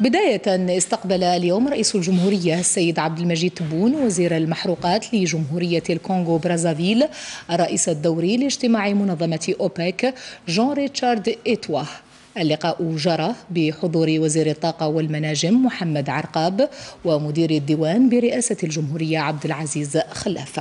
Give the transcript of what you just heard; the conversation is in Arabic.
بداية استقبل اليوم رئيس الجمهورية السيد عبد المجيد تبون وزير المحروقات لجمهورية الكونغو برازافيل الرئيس الدوري لاجتماع منظمة أوبيك جون ريتشارد إتوا اللقاء جرى بحضور وزير الطاقة والمناجم محمد عرقاب ومدير الديوان برئاسة الجمهورية عبد العزيز خلاف